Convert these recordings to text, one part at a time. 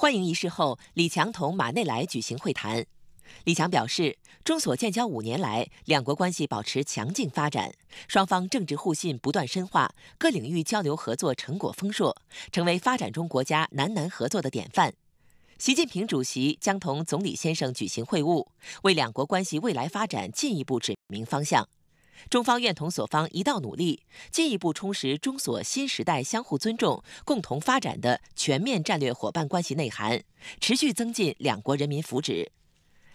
欢迎仪式后，李强同马内莱举行会谈。李强表示，中所建交五年来，两国关系保持强劲发展，双方政治互信不断深化，各领域交流合作成果丰硕，成为发展中国家南南合作的典范。习近平主席将同总理先生举行会晤，为两国关系未来发展进一步指明方向。中方愿同所方一道努力，进一步充实中所新时代相互尊重、共同发展的全面战略伙伴关系内涵，持续增进两国人民福祉。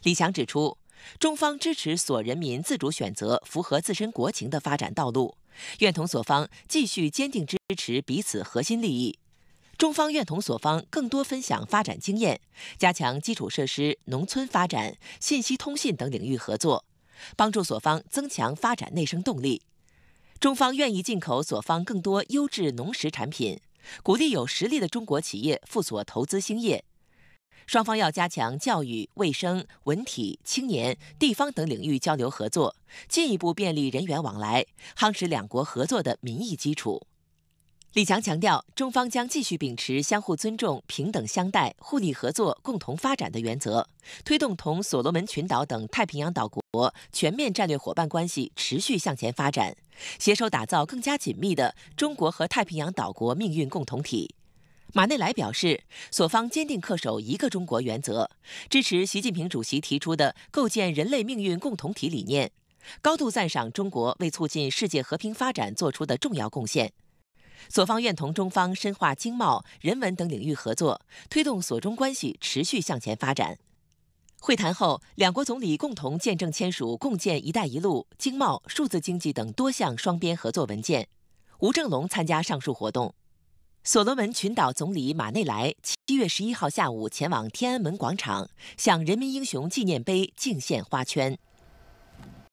李强指出，中方支持所人民自主选择符合自身国情的发展道路，愿同所方继续坚定支持彼此核心利益。中方愿同所方更多分享发展经验，加强基础设施、农村发展、信息通信等领域合作。帮助所方增强发展内生动力，中方愿意进口所方更多优质农食产品，鼓励有实力的中国企业赴所投资兴业。双方要加强教育、卫生、文体、青年、地方等领域交流合作，进一步便利人员往来，夯实两国合作的民意基础。李强强调，中方将继续秉持相互尊重、平等相待、互利合作、共同发展的原则，推动同所罗门群岛等太平洋岛国。国全面战略伙伴关系持续向前发展，携手打造更加紧密的中国和太平洋岛国命运共同体。马内莱表示，所方坚定恪守一个中国原则，支持习近平主席提出的构建人类命运共同体理念，高度赞赏中国为促进世界和平发展作出的重要贡献。所方愿同中方深化经贸、人文等领域合作，推动所中关系持续向前发展。会谈后，两国总理共同见证签署共建“一带一路”经贸、数字经济等多项双边合作文件。吴正龙参加上述活动。所罗门群岛总理马内莱七月十一号下午前往天安门广场，向人民英雄纪念碑敬献花圈。